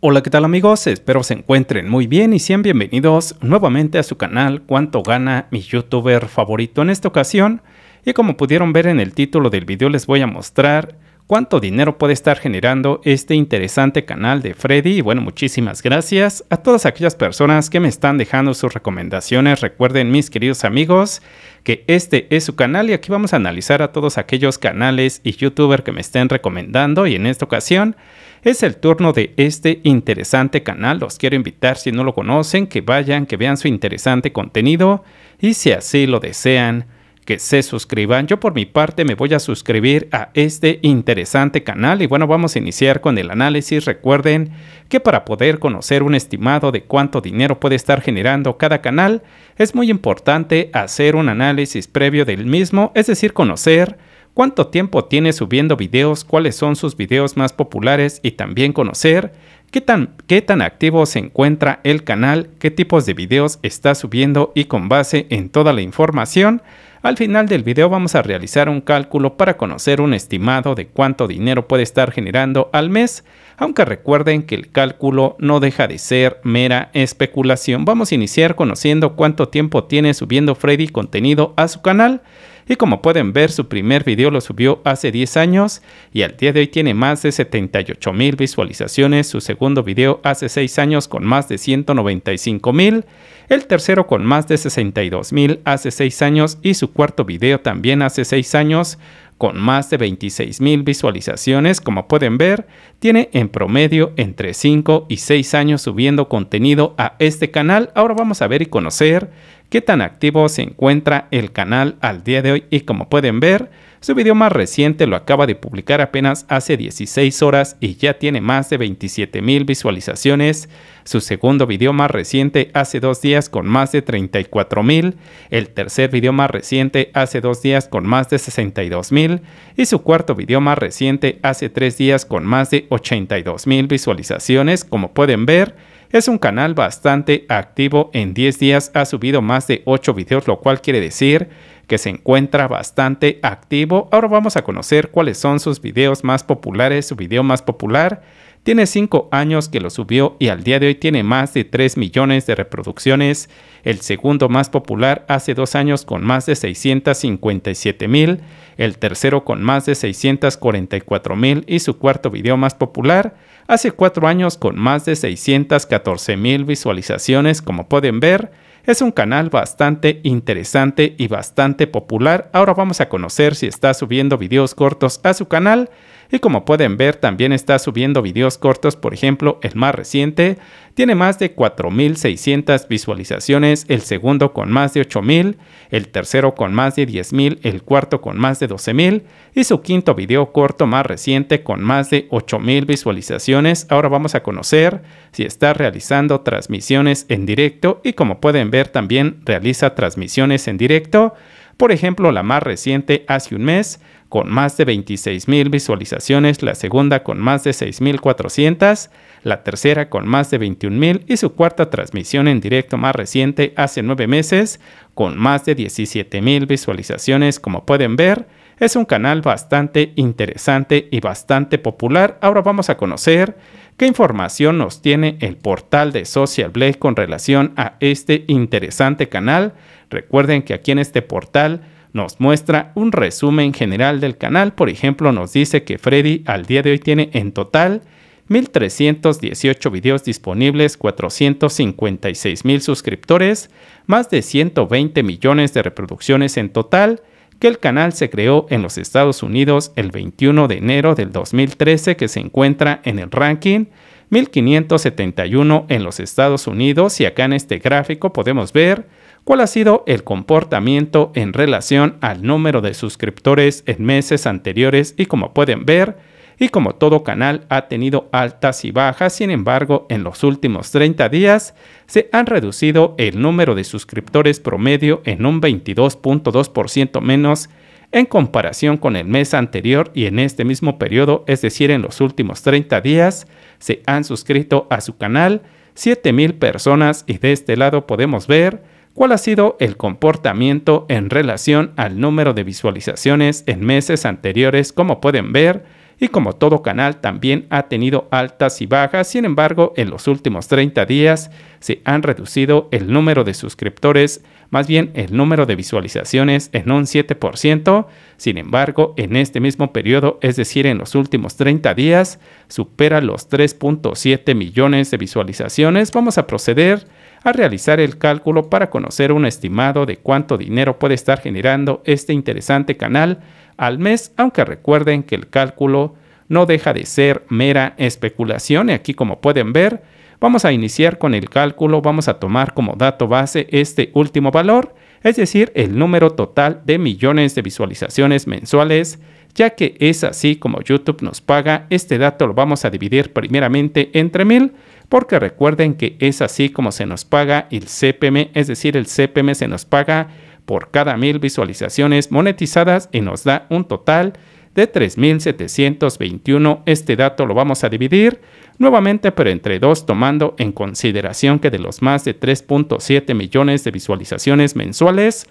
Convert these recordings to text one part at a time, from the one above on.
Hola, ¿qué tal amigos? Espero se encuentren muy bien y sean bienvenidos nuevamente a su canal Cuánto gana mi youtuber favorito en esta ocasión. Y como pudieron ver en el título del video les voy a mostrar cuánto dinero puede estar generando este interesante canal de Freddy. Y bueno, muchísimas gracias a todas aquellas personas que me están dejando sus recomendaciones. Recuerden mis queridos amigos que este es su canal y aquí vamos a analizar a todos aquellos canales y youtuber que me estén recomendando y en esta ocasión es el turno de este interesante canal, los quiero invitar si no lo conocen, que vayan, que vean su interesante contenido y si así lo desean, que se suscriban. Yo por mi parte me voy a suscribir a este interesante canal y bueno, vamos a iniciar con el análisis. Recuerden que para poder conocer un estimado de cuánto dinero puede estar generando cada canal, es muy importante hacer un análisis previo del mismo, es decir, conocer cuánto tiempo tiene subiendo videos, cuáles son sus videos más populares y también conocer qué tan, qué tan activo se encuentra el canal, qué tipos de videos está subiendo y con base en toda la información, al final del video vamos a realizar un cálculo para conocer un estimado de cuánto dinero puede estar generando al mes, aunque recuerden que el cálculo no deja de ser mera especulación. Vamos a iniciar conociendo cuánto tiempo tiene subiendo Freddy contenido a su canal y como pueden ver, su primer video lo subió hace 10 años y al día de hoy tiene más de 78 mil visualizaciones. Su segundo video hace 6 años con más de 195 mil. El tercero con más de 62 mil hace 6 años y su cuarto video también hace 6 años con más de 26 mil visualizaciones. Como pueden ver, tiene en promedio entre 5 y 6 años subiendo contenido a este canal. Ahora vamos a ver y conocer qué tan activo se encuentra el canal al día de hoy y como pueden ver, su video más reciente lo acaba de publicar apenas hace 16 horas y ya tiene más de 27.000 visualizaciones. Su segundo video más reciente hace dos días con más de 34.000, El tercer video más reciente hace dos días con más de 62.000. Y su cuarto video más reciente hace tres días con más de 82 mil visualizaciones. Como pueden ver, es un canal bastante activo, en 10 días ha subido más de 8 videos, lo cual quiere decir que se encuentra bastante activo. Ahora vamos a conocer cuáles son sus videos más populares, su video más popular tiene 5 años que lo subió y al día de hoy tiene más de 3 millones de reproducciones. El segundo más popular hace 2 años con más de 657 mil. El tercero con más de 644 mil. Y su cuarto video más popular hace 4 años con más de 614 mil visualizaciones. Como pueden ver, es un canal bastante interesante y bastante popular. Ahora vamos a conocer si está subiendo videos cortos a su canal y como pueden ver, también está subiendo videos cortos, por ejemplo, el más reciente tiene más de 4.600 visualizaciones, el segundo con más de 8.000, el tercero con más de 10.000, el cuarto con más de 12.000 y su quinto video corto más reciente con más de 8.000 visualizaciones. Ahora vamos a conocer si está realizando transmisiones en directo y como pueden ver también realiza transmisiones en directo por ejemplo, la más reciente hace un mes, con más de 26.000 visualizaciones, la segunda con más de 6.400, la tercera con más de 21.000 y su cuarta transmisión en directo más reciente hace nueve meses, con más de 17.000 visualizaciones, como pueden ver. Es un canal bastante interesante y bastante popular. Ahora vamos a conocer qué información nos tiene el portal de Social Blade con relación a este interesante canal. Recuerden que aquí en este portal nos muestra un resumen general del canal. Por ejemplo, nos dice que Freddy al día de hoy tiene en total 1.318 videos disponibles, 456.000 suscriptores, más de 120 millones de reproducciones en total, que el canal se creó en los Estados Unidos el 21 de enero del 2013 que se encuentra en el ranking 1571 en los Estados Unidos y acá en este gráfico podemos ver cuál ha sido el comportamiento en relación al número de suscriptores en meses anteriores y como pueden ver, y como todo canal ha tenido altas y bajas, sin embargo, en los últimos 30 días se han reducido el número de suscriptores promedio en un 22.2% menos en comparación con el mes anterior y en este mismo periodo, es decir, en los últimos 30 días, se han suscrito a su canal 7.000 personas y de este lado podemos ver cuál ha sido el comportamiento en relación al número de visualizaciones en meses anteriores. Como pueden ver, y como todo canal también ha tenido altas y bajas, sin embargo en los últimos 30 días se han reducido el número de suscriptores, más bien el número de visualizaciones en un 7%, sin embargo en este mismo periodo, es decir en los últimos 30 días, supera los 3.7 millones de visualizaciones. Vamos a proceder a realizar el cálculo para conocer un estimado de cuánto dinero puede estar generando este interesante canal al mes, aunque recuerden que el cálculo no deja de ser mera especulación y aquí como pueden ver, vamos a iniciar con el cálculo, vamos a tomar como dato base este último valor, es decir, el número total de millones de visualizaciones mensuales, ya que es así como YouTube nos paga, este dato lo vamos a dividir primeramente entre mil, porque recuerden que es así como se nos paga el CPM, es decir, el CPM se nos paga por cada mil visualizaciones monetizadas y nos da un total de 3.721. Este dato lo vamos a dividir nuevamente, pero entre dos, tomando en consideración que de los más de 3.7 millones de visualizaciones mensuales,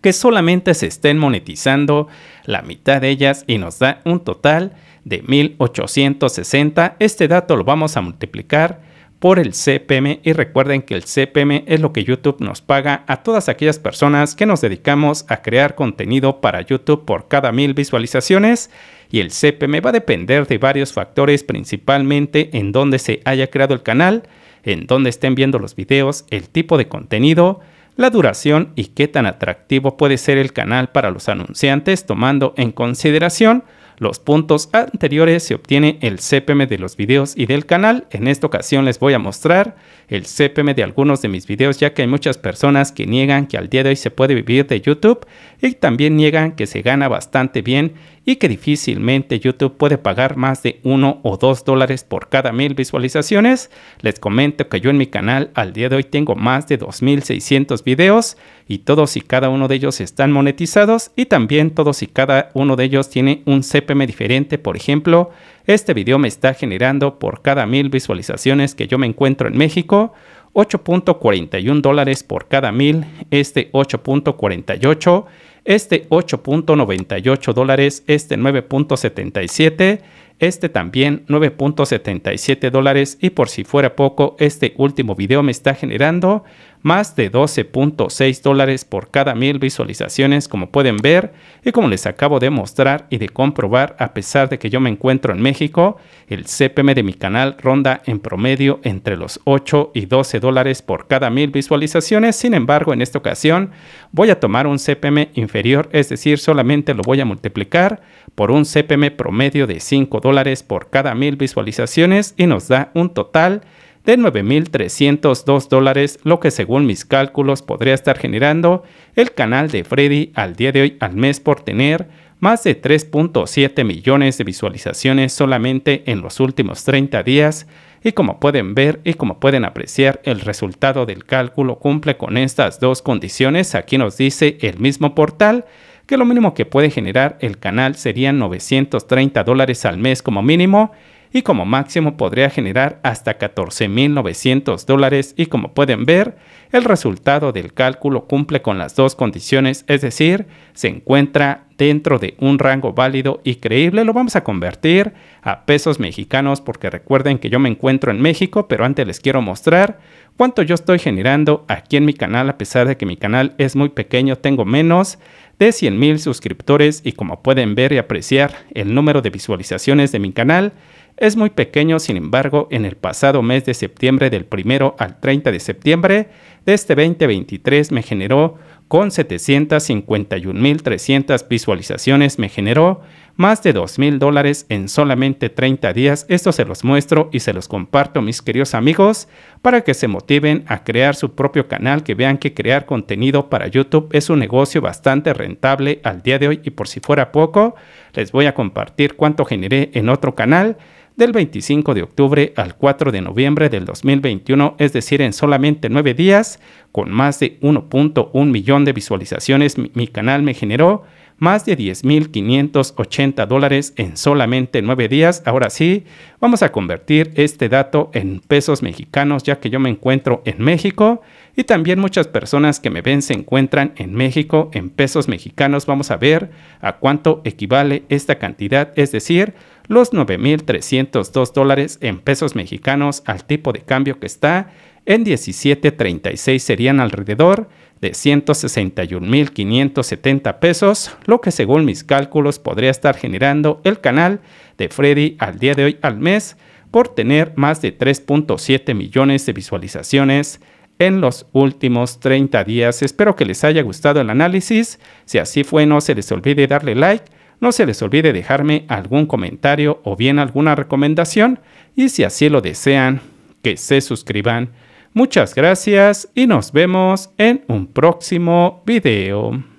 que solamente se estén monetizando la mitad de ellas y nos da un total de 1860. Este dato lo vamos a multiplicar por el CPM y recuerden que el CPM es lo que YouTube nos paga a todas aquellas personas que nos dedicamos a crear contenido para YouTube por cada mil visualizaciones y el CPM va a depender de varios factores principalmente en dónde se haya creado el canal, en dónde estén viendo los videos, el tipo de contenido, la duración y qué tan atractivo puede ser el canal para los anunciantes tomando en consideración los puntos anteriores se obtiene el CPM de los videos y del canal. En esta ocasión les voy a mostrar el CPM de algunos de mis videos ya que hay muchas personas que niegan que al día de hoy se puede vivir de YouTube y también niegan que se gana bastante bien y que difícilmente YouTube puede pagar más de 1 o 2 dólares por cada mil visualizaciones. Les comento que yo en mi canal al día de hoy tengo más de 2.600 videos y todos y cada uno de ellos están monetizados y también todos y cada uno de ellos tiene un CPM diferente, por ejemplo este video me está generando por cada mil visualizaciones que yo me encuentro en México 8.41 dólares por cada mil, este 8.48, este 8.98 dólares, este 9.77, este también 9.77 dólares y por si fuera poco, este último video me está generando más de 12.6 dólares por cada mil visualizaciones como pueden ver y como les acabo de mostrar y de comprobar a pesar de que yo me encuentro en México, el CPM de mi canal ronda en promedio entre los 8 y 12 dólares por cada mil visualizaciones, sin embargo en esta ocasión voy a tomar un CPM inferior, es decir solamente lo voy a multiplicar por un CPM promedio de 5 dólares por cada mil visualizaciones y nos da un total de 9.302 dólares, lo que según mis cálculos podría estar generando el canal de Freddy al día de hoy al mes por tener más de 3.7 millones de visualizaciones solamente en los últimos 30 días y como pueden ver y como pueden apreciar el resultado del cálculo cumple con estas dos condiciones, aquí nos dice el mismo portal que lo mínimo que puede generar el canal serían 930 dólares al mes como mínimo y como máximo podría generar hasta 14.900 dólares y como pueden ver, el resultado del cálculo cumple con las dos condiciones, es decir, se encuentra dentro de un rango válido y creíble, lo vamos a convertir a pesos mexicanos porque recuerden que yo me encuentro en México, pero antes les quiero mostrar cuánto yo estoy generando aquí en mi canal, a pesar de que mi canal es muy pequeño, tengo menos de 100.000 suscriptores y como pueden ver y apreciar el número de visualizaciones de mi canal es muy pequeño, sin embargo, en el pasado mes de septiembre del 1 al 30 de septiembre de este 2023 me generó con 751.300 visualizaciones me generó más de 2.000 dólares en solamente 30 días. Esto se los muestro y se los comparto mis queridos amigos para que se motiven a crear su propio canal, que vean que crear contenido para YouTube es un negocio bastante rentable al día de hoy y por si fuera poco, les voy a compartir cuánto generé en otro canal del 25 de octubre al 4 de noviembre del 2021, es decir, en solamente 9 días, con más de 1.1 millón de visualizaciones, mi, canal me generó más de 10.580 dólares en solamente 9 días. Ahora sí, vamos a convertir este dato en pesos mexicanos ya que yo me encuentro en México y también muchas personas que me ven se encuentran en México en pesos mexicanos. Vamos a ver a cuánto equivale esta cantidad, es decir, los 9.302 dólares en pesos mexicanos al tipo de cambio que está en 17.36 serían alrededor de 161.570 pesos, lo que según mis cálculos podría estar generando el canal de Freddy al día de hoy al mes por tener más de 3.7 millones de visualizaciones en los últimos 30 días. Espero que les haya gustado el análisis. Si así fue, no se les olvide darle like no se les olvide dejarme algún comentario o bien alguna recomendación y si así lo desean, que se suscriban. Muchas gracias y nos vemos en un próximo video.